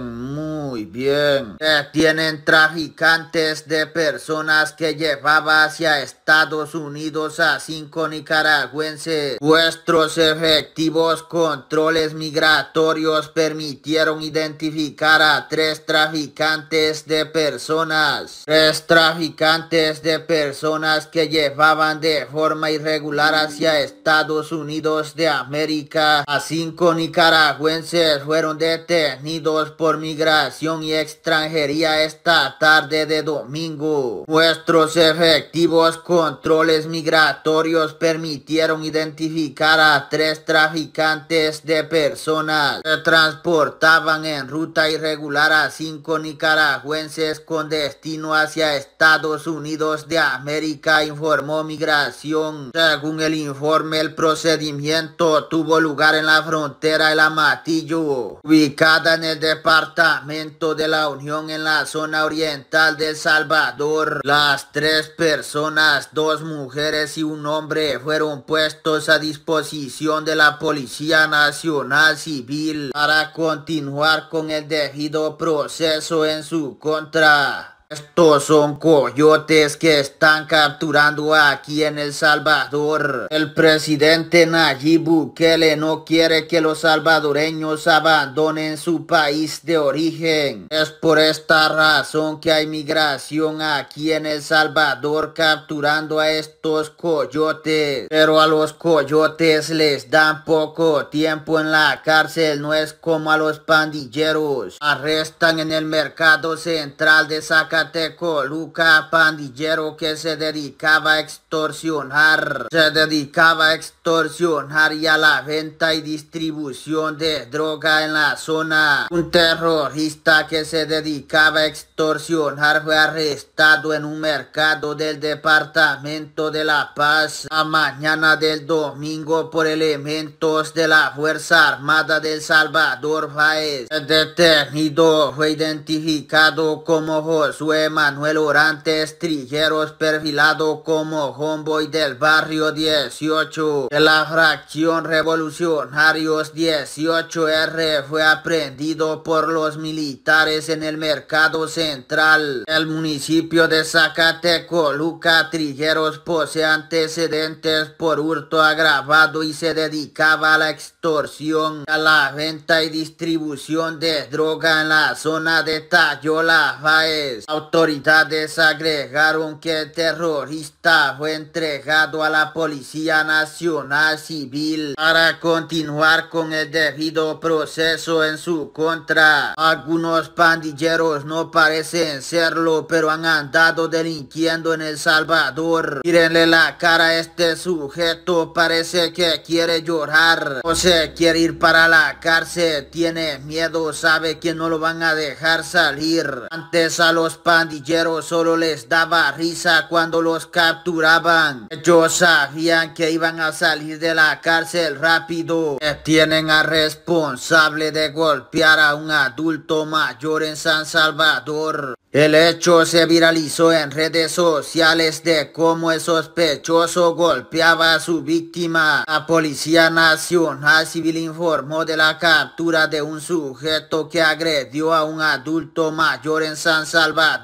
muy bien. Eh, tienen traficantes de personas que llevaba hacia Estados Unidos a cinco nicaragüenses. Vuestros efectivos controles migratorios permitieron identificar a tres traficantes de personas. Tres traficantes de personas que llevaban de forma irregular hacia Estados Unidos de América a cinco nicaragüenses fueron detenidos por migración y extranjería esta tarde de domingo. Nuestros efectivos controles migratorios permitieron identificar a tres traficantes de personas que transportaban en ruta irregular a cinco nicaragüenses con destino hacia Estados Unidos de América, informó Migración. Según el informe, el procedimiento tuvo lugar en la frontera El Amatillo, ubicada en el departamento de la Unión en la zona oriental de Salvador. Las tres personas, dos mujeres y un hombre, fueron puestos a disposición de la Policía Nacional Civil para continuar con el debido proceso en su contra. Estos son coyotes que están capturando aquí en El Salvador. El presidente Nayib Bukele no quiere que los salvadoreños abandonen su país de origen. Es por esta razón que hay migración aquí en El Salvador capturando a estos coyotes. Pero a los coyotes les dan poco tiempo en la cárcel, no es como a los pandilleros. Arrestan en el mercado central de Zacatecas Zacateco, Luca Pandillero, que se dedicaba a extorsionar, se dedicaba a extorsionar y a la venta y distribución de droga en la zona. Un terrorista que se dedicaba a extorsionar fue arrestado en un mercado del departamento de La Paz a mañana del domingo por elementos de la Fuerza Armada del Salvador Faez. El detenido fue identificado como Josué fue Manuel Orantes Trilleros perfilado como homeboy del barrio 18 de la fracción revolucionarios 18R fue aprendido por los militares en el mercado central el municipio de Zacatecoluca Trilleros posee antecedentes por hurto agravado y se dedicaba a la extorsión a la venta y distribución de droga en la zona de Tayola autoridades agregaron que el terrorista fue entregado a la Policía Nacional Civil para continuar con el debido proceso en su contra. Algunos pandilleros no parecen serlo, pero han andado delinquiendo en El Salvador. Mírenle la cara a este sujeto, parece que quiere llorar o se quiere ir para la cárcel, tiene miedo, sabe que no lo van a dejar salir. Antes a los pandilleros solo les daba risa cuando los capturaban. Ellos sabían que iban a salir de la cárcel rápido. Tienen a responsable de golpear a un adulto mayor en San Salvador. El hecho se viralizó en redes sociales de cómo el sospechoso golpeaba a su víctima. La Policía Nacional Civil informó de la captura de un sujeto que agredió a un adulto mayor en San Salvador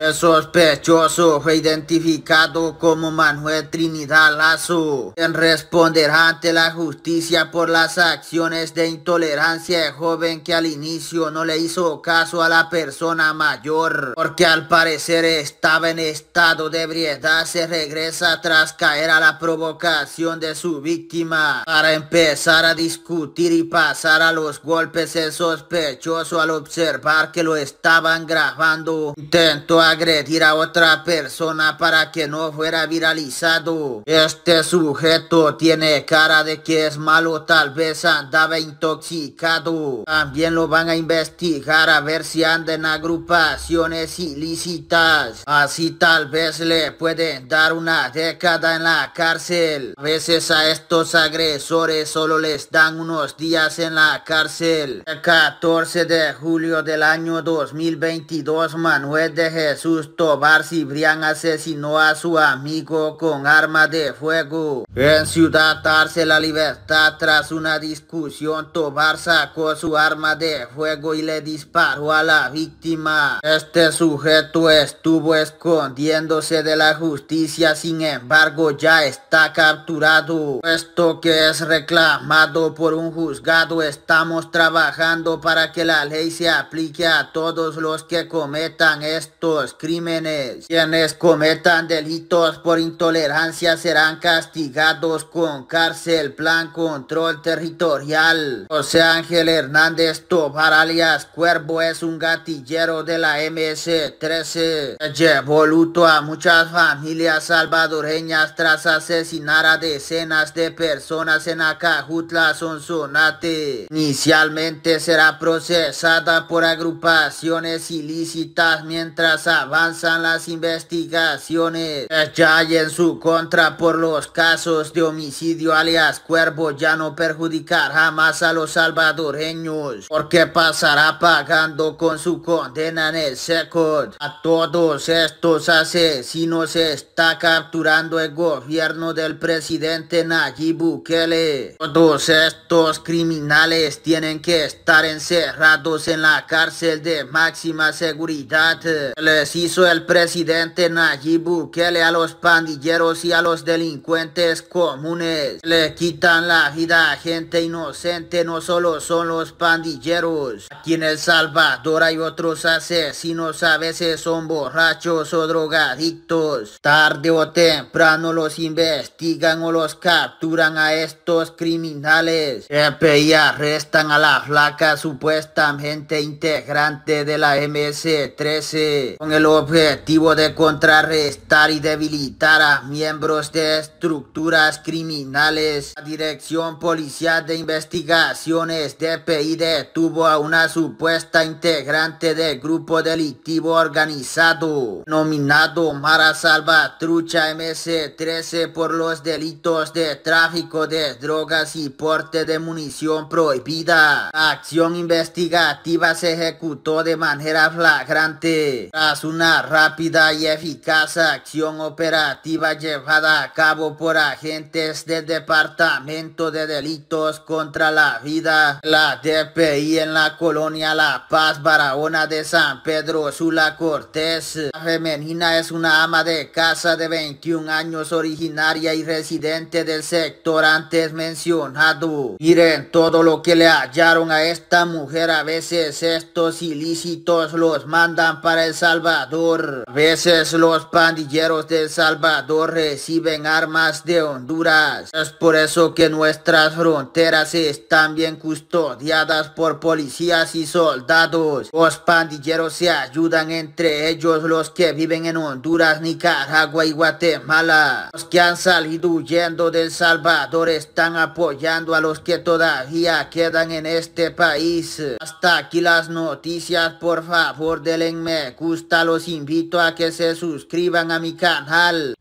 el sospechoso fue identificado como Manuel Trinidad Lazo, ...en responder ante la justicia por las acciones de intolerancia de joven que al inicio no le hizo caso a la persona mayor, porque al parecer estaba en estado de ebriedad, se regresa tras caer a la provocación de su víctima para empezar a discutir y pasar a los golpes el sospechoso al observar que lo estaban grabando intentó agredir a otra persona para que no fuera viralizado. Este sujeto tiene cara de que es malo, tal vez andaba intoxicado. También lo van a investigar a ver si anda en agrupaciones ilícitas. Así tal vez le pueden dar una década en la cárcel. A veces a estos agresores solo les dan unos días en la cárcel. El 14 de julio del año 2022, Manuel de Jesús Tobar Cibrián asesinó a su amigo con arma de fuego. En Ciudad Arce La Libertad, tras una discusión, Tobar sacó su arma de fuego y le disparó a la víctima. Este sujeto estuvo escondiéndose de la justicia, sin embargo ya está capturado. esto que es reclamado por un juzgado, estamos trabajando para que la ley se aplique a todos los que cometan estos crímenes. Quienes cometan delitos por intolerancia serán castigados con cárcel, plan control territorial. José Ángel Hernández Tobar alias Cuervo es un gatillero de la MS-13. Llevó luto a muchas familias salvadoreñas tras asesinar a decenas de personas en Acajutla, Sonsonate. Inicialmente será procesada por agrupaciones ilícitas mientras avanzan las investigaciones. Ya hay en su contra por los casos de homicidio alias Cuervo ya no perjudicar jamás a los salvadoreños porque pasará pagando con su condena en el SECOD A todos estos asesinos está capturando el gobierno del presidente Nayib Bukele. Todos estos criminales tienen que estar encerrados en la cárcel de máxima seguridad eh, les hizo el presidente Nayib Bukele a los pandilleros y a los delincuentes comunes. Le quitan la vida a gente inocente, no solo son los pandilleros. Aquí en El Salvador hay otros asesinos, a veces son borrachos o drogadictos. Tarde o temprano los investigan o los capturan a estos criminales. y arrestan a la flaca supuestamente integrante de la MS3 con el objetivo de contrarrestar y debilitar a miembros de estructuras criminales. La Dirección Policial de Investigaciones DPI detuvo a una supuesta integrante del grupo delictivo organizado nominado Mara Salvatrucha MS-13 por los delitos de tráfico de drogas y porte de munición prohibida. La acción investigativa se ejecutó de manera flagrante Haz una rápida y eficaz acción operativa llevada a cabo por agentes del Departamento de Delitos contra la Vida, la DPI en la colonia La Paz, Barahona de San Pedro Sula Cortés. La femenina es una ama de casa de 21 años originaria y residente del sector antes mencionado. Miren todo lo que le hallaron a esta mujer, a veces estos ilícitos los mandan para El Salvador. A veces los pandilleros de El Salvador reciben armas de Honduras. Es por eso que nuestras fronteras están bien custodiadas por policías y soldados. Los pandilleros se ayudan entre ellos los que viven en Honduras, Nicaragua y Guatemala. Los que han salido huyendo de El Salvador están apoyando a los que todavía quedan en este país. Hasta aquí las noticias, por favor, denme gusta los invito a que se suscriban a mi canal.